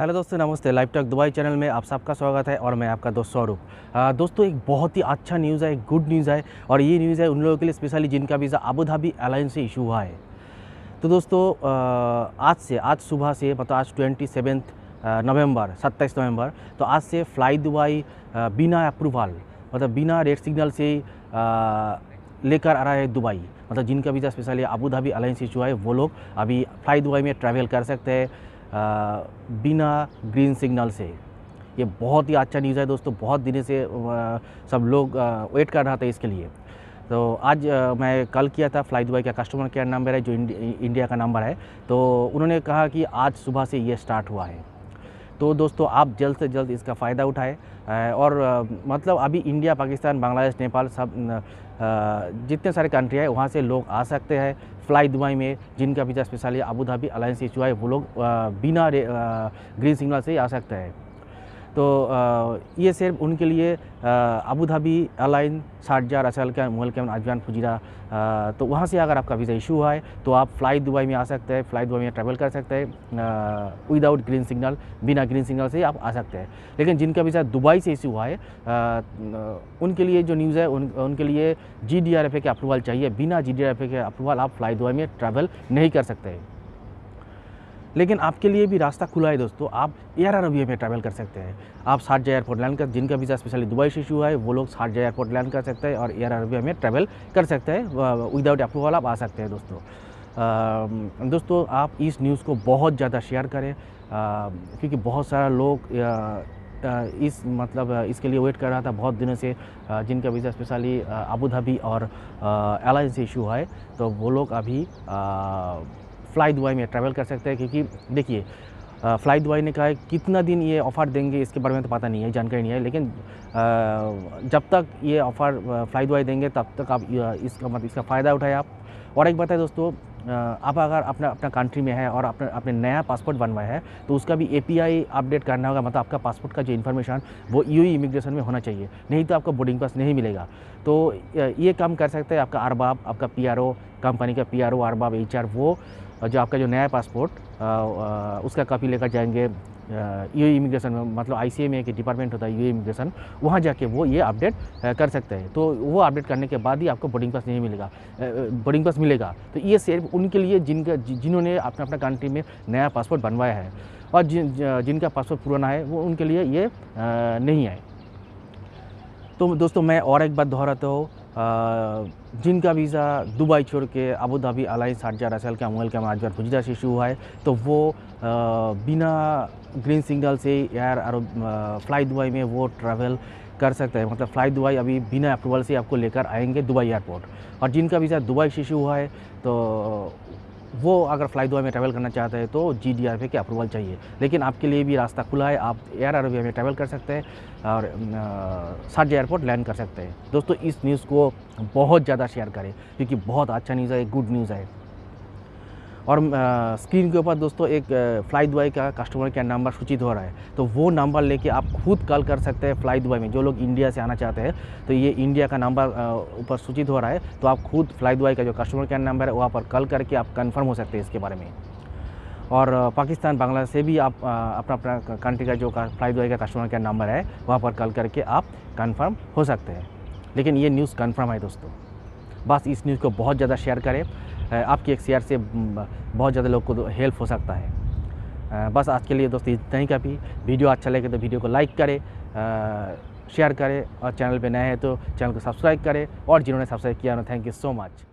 hello दोस्तों नमस्ते live talk Dubai channel में आप सबका स्वागत है और मैं आपका दोस्त सौरभ दोस्तों एक बहुत ही अच्छा न्यूज़ है गुड न्यूज़ है और ये न्यूज़ है उन लोगों के लिए स्पेशली जिनका वीज़ा अबू धाबी एयरलाइन से इशू हुआ है तो दोस्तों आज से आज सुबह से मतलब आज ट्वेंटी सेवेंथ नवम्बर सत्ताईस नवंबर तो आज से फ्लाई दुबई बिना अप्रूवल मतलब बिना रेड सिग्नल से लेकर आ रहा है दुबई मतलब जिनका visa specially Abu Dhabi airline issue है वो लोग अभी फ्लाई दुबई में ट्रैवल कर सकते हैं बिना ग्रीन सिग्नल से ये बहुत ही अच्छा न्यूज़ है दोस्तों बहुत दिन से सब लोग वेट कर रहा था इसके लिए तो आज मैं कल किया था फ्लाई दुबई का कस्टमर केयर नंबर है जो इंडिया का नंबर है तो उन्होंने कहा कि आज सुबह से ये स्टार्ट हुआ है तो दोस्तों आप जल्द से जल्द इसका फ़ायदा उठाएं और मतलब अभी इंडिया पाकिस्तान बांग्लादेश नेपाल सब जितने सारे कंट्री हैं वहाँ से लोग आ सकते हैं फ्लाई दुबई में जिनका visa specially Abu Dhabi alliance issue है वो लोग बिना ग्रीन सिग्नल से ही आ सकते हैं तो ये सिर्फ उनके लिए अबू धाबी अलाइन शारजा रसल का मोहल कैमन अजवान फुजीरा तो वहाँ से अगर आपका वीज़ा इशू हुआ है तो आप फ्लाई दुबई में आ सकते हैं फ्लाई दुबई में ट्रैवल कर सकते हैं विदाउट ग्रीन सिग्नल बिना ग्रीन सिग्नल से आप आ सकते हैं लेकिन जिनका वीज़ा दुबई से इशू हुआ है उनके लिए जो न्यूज़ है उन, उनके लिए जी के अप्रूवल चाहिए बिना जी के अप्रूवल आप फ्लाई दुबई में ट्रैवल नहीं कर सकते हैं लेकिन आपके लिए भी रास्ता खुला है दोस्तों आप एयर अरबिया में ट्रैवल कर सकते हैं आप साठ जय एयरपोर्ट लैंड कर जिनका वीज़ा स्पेशली दुबई से इशू है वो लोग साठ एयरपोर्ट लैंड कर सकते हैं और एयर अरबिया में ट्रैवल कर सकते हैं विदाउट अप्रूवल आप आ सकते हैं दोस्तों दोस्तों आप इस न्यूज़ को बहुत ज़्यादा शेयर करें क्योंकि बहुत सारा लोग इस मतलब इसके लिए वेट कर रहा था बहुत दिनों से जिनका वीज़ा स्पेशली अबू धाबी और एलाइंस से इशू है तो वो लोग अभी फ्लाई दुबई में ट्रैवल कर सकते हैं क्योंकि देखिए फ्लाई दुबई ने कहा है कितना दिन ये ऑफ़र देंगे इसके बारे में तो पता नहीं है जानकारी नहीं है लेकिन आ, जब तक ये ऑफ़र फ्लाई दुबई देंगे तब तक आप इसका मतलब इसका फ़ायदा उठाए आप और एक बात है दोस्तों आप अगर अपना अपना कंट्री में है और अपने अपने नया पासपोर्ट बनवाया है तो उसका भी एपीआई अपडेट करना होगा मतलब आपका पासपोर्ट का जो इन्फॉर्मेशन वो यू e इमिग्रेशन में होना चाहिए नहीं तो आपको बोर्डिंग पास नहीं मिलेगा तो ये काम कर सकते हैं आपका अरबाब आपका पी कंपनी का पी आर ओ आरबाब एच वो जो आपका जो नया पासपोर्ट उसका कापी लेकर जाएंगे यू इमिग्रेशन मतलब आई ए एक डिपार्टमेंट होता है यू इमिग्रेशन वहाँ जाके वो ये अपडेट कर सकते हैं तो वो अपडेट करने के बाद ही आपको बोर्डिंग पास नहीं मिलेगा बोर्डिंग पास मिलेगा तो ये सिर्फ उनके लिए जिनका जिन्होंने अपना अपना कंट्री में नया पासपोर्ट बनवाया है और जिन जिनका पासपोर्ट पुराना है वो उनके लिए ये नहीं है तो दोस्तों मैं और एक बात दोहराता हूँ जिनका वीज़ा दुबई छोड़ के अबू धाबी अलाइंस हटजार असल का अमल के माजर हुजरा से इशू है तो वो बिना ग्रीन सिग्नल से एयर और फ्लाई दुबई में वो ट्रैवल कर सकते हैं मतलब फ्लाई दुबई अभी बिना अप्रूवल से आपको लेकर आएंगे दुबई एयरपोर्ट और जिनका वीज़ा दुबई से इशू हुआ है तो वो अगर फ्लाई दुआ में ट्रैवल करना चाहते हैं तो जी डी आर के अप्रूवल चाहिए लेकिन आपके लिए भी रास्ता खुला है आप एयर अरबिया में ट्रैवल कर सकते हैं और सार्ज एयरपोर्ट लैंड कर सकते हैं दोस्तों इस न्यूज़ को बहुत ज़्यादा शेयर करें क्योंकि बहुत अच्छा न्यूज़ है गुड न्यूज़ है और स्क्रीन के ऊपर दोस्तों एक फ्लाई दुबई का कस्टमर केयर नंबर सूचित हो रहा है तो वो नंबर लेके आप खुद कॉल कर सकते हैं फ्लाई दुआई में जो लोग इंडिया से आना चाहते हैं तो ये इंडिया का नंबर ऊपर सूचित हो रहा है तो आप खुद फ्लाई दुआई का जो कस्टमर केयर नंबर है वहाँ पर कॉल करके आप कन्फर्म हो सकते हैं इसके बारे में और पाकिस्तान बांग्लादेश से भी आप अपना अपना कंट्री का जो फ्लाई दुआई का कस्टमर केयर नंबर है वहाँ पर कॉल करके आप कन्फर्म हो सकते हैं लेकिन ये न्यूज़ कन्फर्म है दोस्तों बस इस न्यूज़ को बहुत ज़्यादा शेयर करें आपकी एक शेयर से बहुत ज़्यादा लोग को हेल्प तो हो सकता है बस आज के लिए दोस्तों इतना ही काफ़ी वीडियो अच्छा लगे तो वीडियो को लाइक करें शेयर करें और चैनल पे नए हैं तो चैनल को सब्सक्राइब करें और जिन्होंने सब्सक्राइब किया उन्होंने थैंक यू सो मच